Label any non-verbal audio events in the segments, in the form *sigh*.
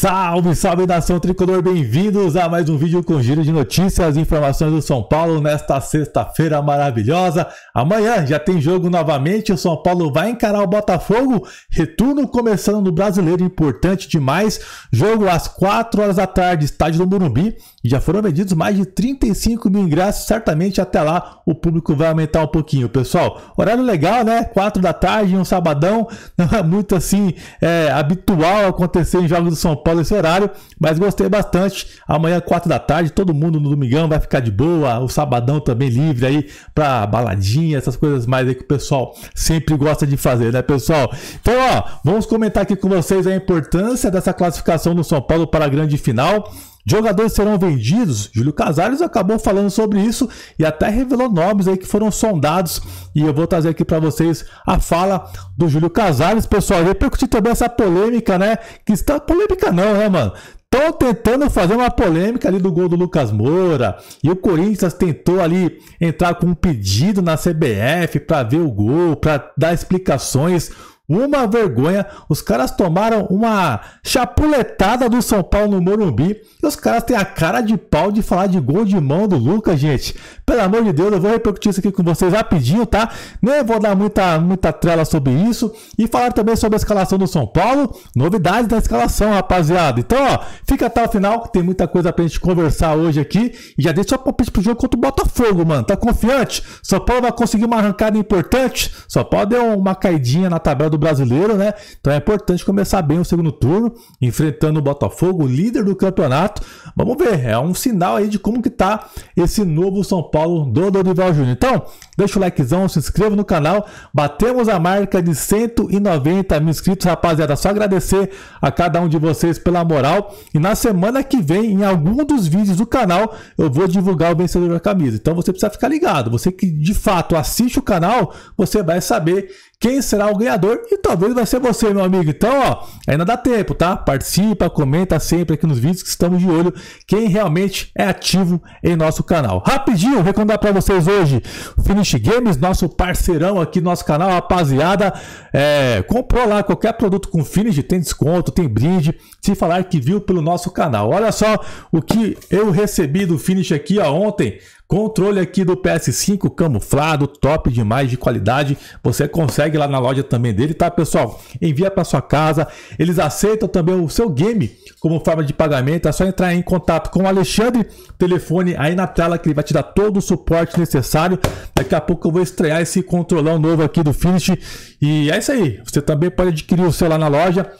Salve, salve nação tricolor, bem-vindos a mais um vídeo com giro de notícias e informações do São Paulo nesta sexta-feira maravilhosa. Amanhã já tem jogo novamente, o São Paulo vai encarar o Botafogo, retorno começando no Brasileiro, importante demais. Jogo às 4 horas da tarde, estádio do Morumbi, já foram vendidos mais de 35 mil ingressos, certamente até lá o público vai aumentar um pouquinho. Pessoal, horário legal, né? 4 da tarde, um sabadão, *laughs* não é muito assim é, habitual acontecer em jogos do São Paulo após esse horário, mas gostei bastante. Amanhã, quatro da tarde, todo mundo no domingão vai ficar de boa, o sabadão também livre aí para baladinha, essas coisas mais aí que o pessoal sempre gosta de fazer, né, pessoal? Então, ó, vamos comentar aqui com vocês a importância dessa classificação do São Paulo para a grande final. Jogadores serão vendidos? Júlio Casares acabou falando sobre isso e até revelou nomes aí que foram sondados. E eu vou trazer aqui para vocês a fala do Júlio Casares, pessoal. Repercutir também essa polêmica, né? Que está polêmica, não, né, mano? Estão tentando fazer uma polêmica ali do gol do Lucas Moura. E o Corinthians tentou ali entrar com um pedido na CBF para ver o gol, para dar explicações. Uma vergonha. Os caras tomaram uma chapuletada do São Paulo no Morumbi. E os caras têm a cara de pau de falar de gol de mão do Lucas, gente. Pelo amor de Deus, eu vou repercutir isso aqui com vocês rapidinho, tá? Nem vou dar muita, muita trela sobre isso. E falar também sobre a escalação do São Paulo. Novidades da escalação, rapaziada. Então, ó, fica até o final, que tem muita coisa pra gente conversar hoje aqui. E já deixa o palpite pro jogo contra o Botafogo, mano. Tá confiante? São Paulo vai conseguir uma arrancada importante? São Paulo deu uma caidinha na tabela do do brasileiro, né? Então é importante começar bem o segundo turno, enfrentando o Botafogo, líder do campeonato. Vamos ver, é um sinal aí de como que tá esse novo São Paulo do Dorival Júnior. Então, deixa o likezão, se inscreva no canal. Batemos a marca de 190 mil inscritos, rapaziada. Só agradecer a cada um de vocês pela moral. E na semana que vem, em algum dos vídeos do canal, eu vou divulgar o vencedor da camisa. Então você precisa ficar ligado. Você que de fato assiste o canal, você vai saber quem será o ganhador e talvez vai ser você, meu amigo. Então, ó, ainda dá tempo, tá? Participa, comenta sempre aqui nos vídeos que estamos de olho quem realmente é ativo em nosso canal. Rapidinho, recomendar para vocês hoje Finish Games, nosso parceirão aqui no nosso canal, rapaziada. É, comprou lá qualquer produto com Finish, tem desconto, tem brinde, se falar que viu pelo nosso canal. Olha só o que eu recebi do Finish aqui ó, ontem. Controle aqui do PS5 camuflado, top demais, de qualidade. Você consegue lá na loja também dele, tá, pessoal? Envia para sua casa. Eles aceitam também o seu game como forma de pagamento. É só entrar em contato com o Alexandre, telefone aí na tela que ele vai te dar todo o suporte necessário. Daqui a pouco eu vou estrear esse controlão novo aqui do Finish. E é isso aí. Você também pode adquirir o seu lá na loja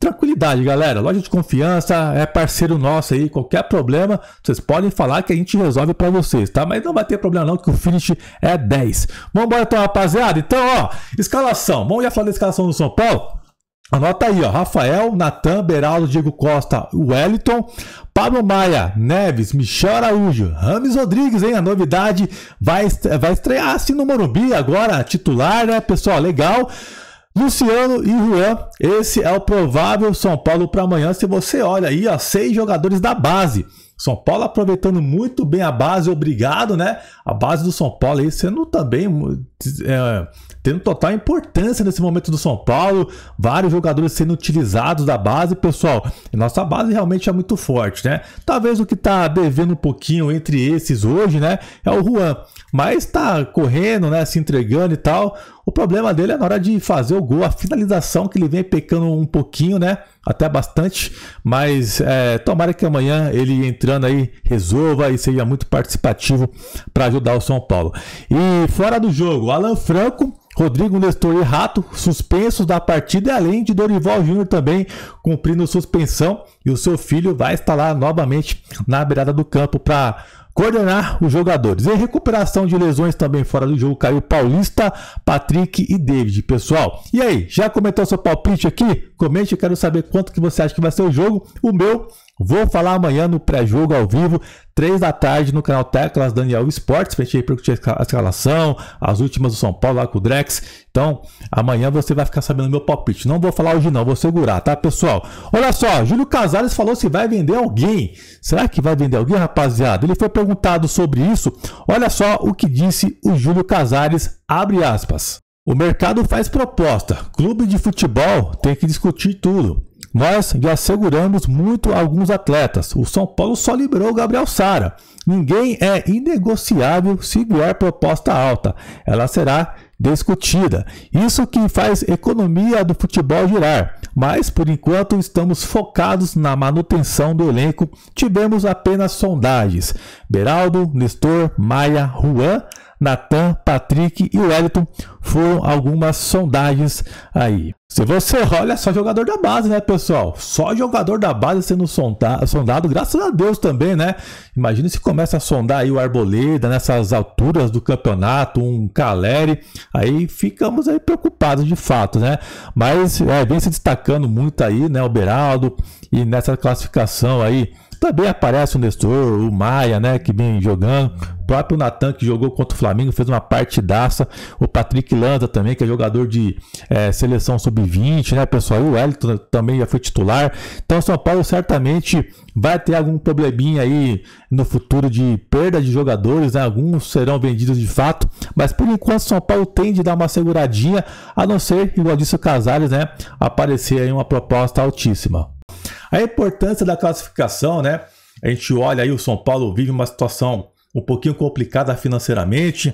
tranquilidade, galera. Loja de confiança, é parceiro nosso aí. Qualquer problema, vocês podem falar que a gente resolve para vocês, tá? Mas não vai ter problema não, que o finish é 10. Vamos embora então, rapaziada. Então, ó, escalação. Vamos já falar da escalação do São Paulo? Anota aí, ó. Rafael, Natan, Beraldo, Diego Costa, Wellington, Pablo Maia, Neves, Michel Araújo, Rames Rodrigues, hein? A novidade vai, vai estrear assim no Morumbi agora, titular, né, pessoal? Legal. Luciano e Juan, esse é o provável São Paulo para amanhã. Se você olha aí, ó, seis jogadores da base. São Paulo aproveitando muito bem a base, obrigado, né? A base do São Paulo aí sendo também é, tendo total importância nesse momento do São Paulo, vários jogadores sendo utilizados da base, pessoal. Nossa base realmente é muito forte, né? Talvez o que tá devendo um pouquinho entre esses hoje, né, é o Juan, mas tá correndo, né, se entregando e tal. O problema dele é na hora de fazer o gol, a finalização que ele vem pecando um pouquinho, né? até bastante, mas é, tomara que amanhã ele entrando aí resolva e seja muito participativo para ajudar o São Paulo. E fora do jogo, Alan Franco Rodrigo Nestor e Rato suspensos da partida, além de Dorival Júnior também cumprindo suspensão. E o seu filho vai estar lá novamente na beirada do campo para coordenar os jogadores. e recuperação de lesões também fora do jogo caiu Paulista, Patrick e David, pessoal. E aí, já comentou seu palpite aqui? Comente, quero saber quanto que você acha que vai ser o jogo. O meu Vou falar amanhã no pré-jogo ao vivo, 3 da tarde, no canal Teclas Daniel Esportes, Fechei gente a escalação, as últimas do São Paulo lá com o Drex. Então, amanhã você vai ficar sabendo meu palpite. Não vou falar hoje não, vou segurar, tá, pessoal? Olha só, Júlio Casares falou se vai vender alguém. Será que vai vender alguém, rapaziada? Ele foi perguntado sobre isso. Olha só o que disse o Júlio Casares, abre aspas. O mercado faz proposta, clube de futebol tem que discutir tudo. Nós já seguramos muito alguns atletas. O São Paulo só liberou o Gabriel Sara. Ninguém é inegociável se vier proposta alta. Ela será discutida. Isso que faz economia do futebol girar. Mas por enquanto estamos focados na manutenção do elenco. Tivemos apenas sondagens. Beraldo, Nestor, Maia, Juan Natan, Patrick e Wellington foram algumas sondagens aí. Se você olha só jogador da base, né, pessoal? Só jogador da base sendo sondado, graças a Deus também, né? Imagina se começa a sondar aí o Arboleda nessas alturas do campeonato, um Caleri, aí ficamos aí preocupados de fato, né? Mas é, vem se destacando muito aí, né, o Beraldo e nessa classificação aí também aparece o Nestor, o Maia, né, que vem jogando, próprio Natan, que jogou contra o Flamengo, fez uma partidaça. O Patrick Lanza também, que é jogador de é, seleção sub-20, né, pessoal? E o Wellington também já foi titular. Então, o São Paulo certamente vai ter algum probleminha aí no futuro de perda de jogadores. Né? Alguns serão vendidos de fato, mas por enquanto, o São Paulo tende a dar uma seguradinha, a não ser, igual disse o Casares, né? Aparecer aí uma proposta altíssima. A importância da classificação, né? A gente olha aí, o São Paulo vive uma situação um pouquinho complicada financeiramente.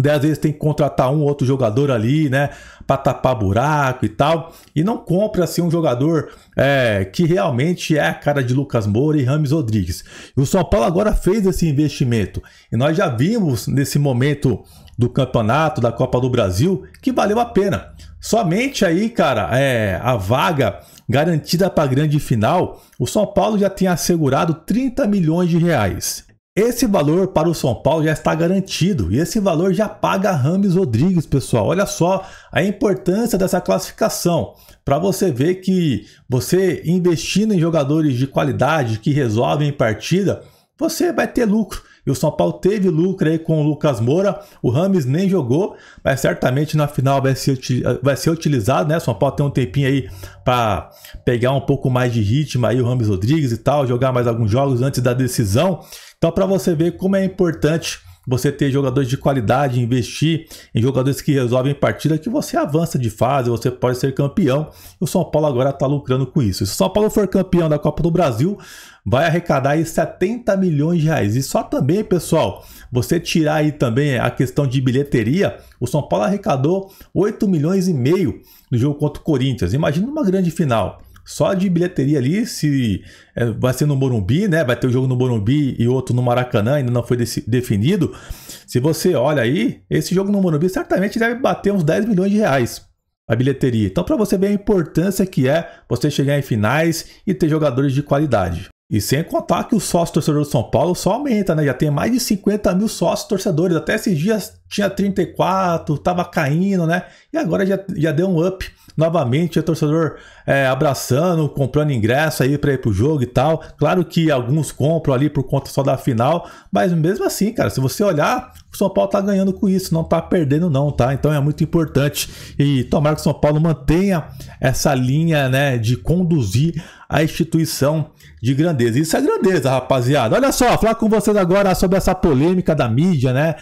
Daí, às vezes tem que contratar um outro jogador ali, né? Para tapar buraco e tal. E não compra assim um jogador é, que realmente é a cara de Lucas Moura e Rames Rodrigues. E o São Paulo agora fez esse investimento. E nós já vimos nesse momento do campeonato, da Copa do Brasil, que valeu a pena. Somente aí, cara, é, a vaga garantida para a grande final, o São Paulo já tem assegurado 30 milhões de reais. Esse valor para o São Paulo já está garantido e esse valor já paga Rames Rodrigues, pessoal. Olha só a importância dessa classificação para você ver que você investindo em jogadores de qualidade que resolvem partida, você vai ter lucro e o São Paulo teve lucro aí com o Lucas Moura. O Rames nem jogou, mas certamente na final vai ser, vai ser utilizado, né? O São Paulo tem um tempinho aí para pegar um pouco mais de ritmo aí, o Rames Rodrigues e tal, jogar mais alguns jogos antes da decisão. Então, para você ver como é importante você ter jogadores de qualidade, investir em jogadores que resolvem partida, que você avança de fase, você pode ser campeão. o São Paulo agora está lucrando com isso. Se o São Paulo for campeão da Copa do Brasil, vai arrecadar aí 70 milhões de reais. E só também, pessoal, você tirar aí também a questão de bilheteria, o São Paulo arrecadou 8 milhões e meio no jogo contra o Corinthians. Imagina uma grande final. Só de bilheteria ali, se é, vai ser no Morumbi, né? Vai ter o um jogo no Morumbi e outro no Maracanã, ainda não foi desse, definido. Se você olha aí, esse jogo no Morumbi certamente deve bater uns 10 milhões de reais a bilheteria. Então, para você ver a importância que é você chegar em finais e ter jogadores de qualidade. E sem contar que o sócio torcedor do São Paulo só aumenta, né? Já tem mais de 50 mil sócios torcedores. Até esses dias tinha 34, tava caindo, né? E agora já, já deu um up novamente. O torcedor é, abraçando, comprando ingresso aí para ir pro jogo e tal. Claro que alguns compram ali por conta só da final, mas mesmo assim, cara, se você olhar o São Paulo está ganhando com isso, não está perdendo não, tá? Então é muito importante e tomara que o São Paulo mantenha essa linha, né, de conduzir a instituição de grandeza. Isso é grandeza, rapaziada. Olha só, falar com vocês agora sobre essa polêmica da mídia, né?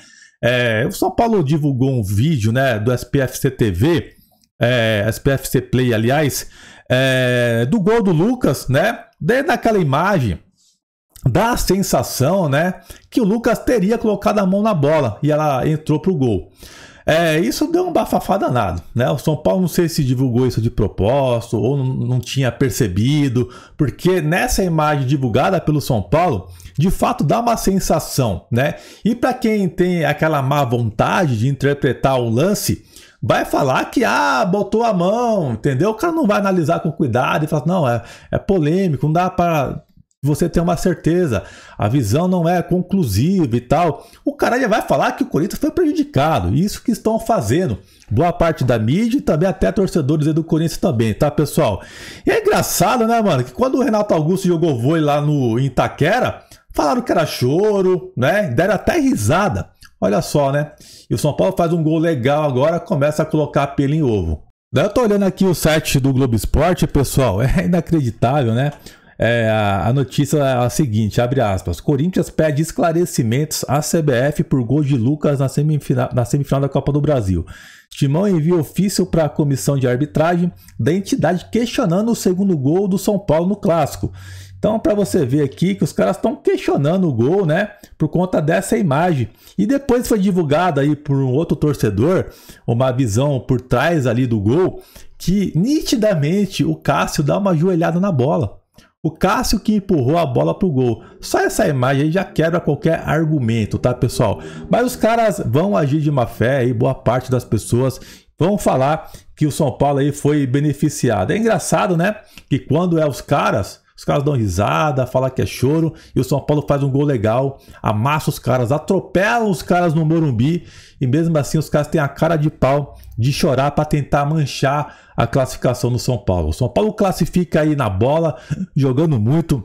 É, o São Paulo divulgou um vídeo, né, do SPFC TV, é, SPFC Play, aliás, é, do gol do Lucas, né? Daí naquela imagem dá a sensação, né, que o Lucas teria colocado a mão na bola e ela entrou pro gol. É, isso deu um bafafá danado, né? O São Paulo não sei se divulgou isso de propósito ou não, não tinha percebido, porque nessa imagem divulgada pelo São Paulo, de fato dá uma sensação, né? E para quem tem aquela má vontade de interpretar o lance, vai falar que ah, botou a mão, entendeu? O cara não vai analisar com cuidado e falar, não, é, é polêmico, não dá para você tem uma certeza, a visão não é conclusiva e tal, o cara já vai falar que o Corinthians foi prejudicado. Isso que estão fazendo. Boa parte da mídia e também até torcedores do Corinthians também, tá, pessoal? E é engraçado, né, mano? Que quando o Renato Augusto jogou vôlei lá no Itaquera, falaram que era choro, né? Deram até risada. Olha só, né? E o São Paulo faz um gol legal agora, começa a colocar pelo em ovo. Eu tô olhando aqui o site do Globo Esporte, pessoal, *laughs* é inacreditável, né? é, a, a, notícia é a seguinte, abre aspas. Corinthians pede esclarecimentos à CBF por gol de Lucas na semifinal, na semifinal da Copa do Brasil. Timão envia ofício para a comissão de arbitragem da entidade questionando o segundo gol do São Paulo no Clássico. Então, para você ver aqui que os caras estão questionando o gol, né? Por conta dessa imagem. E depois foi divulgada aí por um outro torcedor uma visão por trás ali do gol que nitidamente o Cássio dá uma joelhada na bola. O Cássio que empurrou a bola pro gol. Só essa imagem aí já quebra qualquer argumento, tá, pessoal? Mas os caras vão agir de má fé e boa parte das pessoas vão falar que o São Paulo aí foi beneficiado. É engraçado, né? Que quando é os caras, os caras dão risada, falam que é choro. E o São Paulo faz um gol legal, amassa os caras, atropela os caras no Morumbi. E mesmo assim, os caras têm a cara de pau de chorar para tentar manchar a classificação do São Paulo. O São Paulo classifica aí na bola, jogando muito,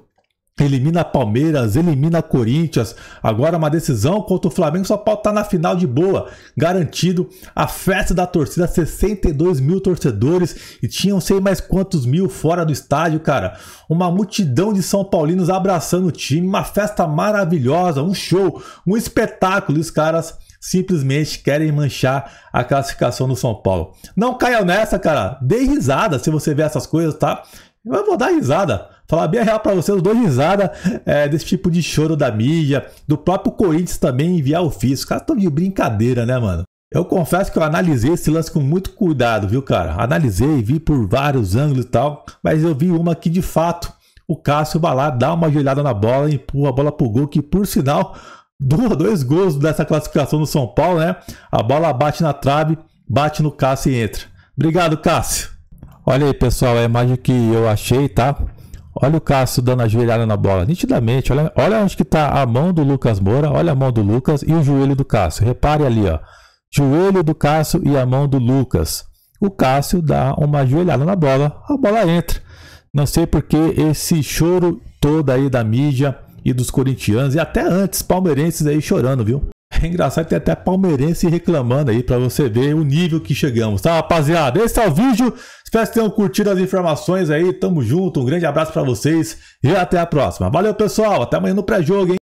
Elimina Palmeiras, elimina Corinthians. Agora é uma decisão contra o Flamengo. Só pode estar tá na final de boa. Garantido. A festa da torcida, 62 mil torcedores. E tinham sei mais quantos mil fora do estádio, cara. Uma multidão de São Paulinos abraçando o time. Uma festa maravilhosa. Um show. Um espetáculo. E os caras simplesmente querem manchar a classificação do São Paulo. Não caia nessa, cara. Dê risada se você ver essas coisas, tá? Eu vou dar risada. Falar bem a real pra vocês, eu dou risada é, desse tipo de choro da mídia, do próprio Corinthians também enviar ofício. Os caras estão de brincadeira, né, mano? Eu confesso que eu analisei esse lance com muito cuidado, viu, cara? Analisei, vi por vários ângulos e tal, mas eu vi uma que de fato o Cássio Balá dá uma joelhada na bola empurra a bola pro gol, que por sinal, *laughs* dois gols dessa classificação do São Paulo, né? A bola bate na trave, bate no Cássio e entra. Obrigado, Cássio. Olha aí, pessoal, a imagem que eu achei, tá? Olha o Cássio dando a joelhada na bola, nitidamente. Olha, olha onde que está a mão do Lucas Moura, olha a mão do Lucas e o joelho do Cássio. Repare ali, ó. Joelho do Cássio e a mão do Lucas. O Cássio dá uma joelhada na bola, a bola entra. Não sei por que esse choro todo aí da mídia e dos corintianos e até antes palmeirenses aí chorando, viu? É engraçado tem até palmeirense reclamando aí para você ver o nível que chegamos, tá, rapaziada? Esse é o vídeo. Espero que tenham curtido as informações aí. Tamo junto. Um grande abraço para vocês e até a próxima. Valeu, pessoal. Até amanhã no pré-jogo, hein?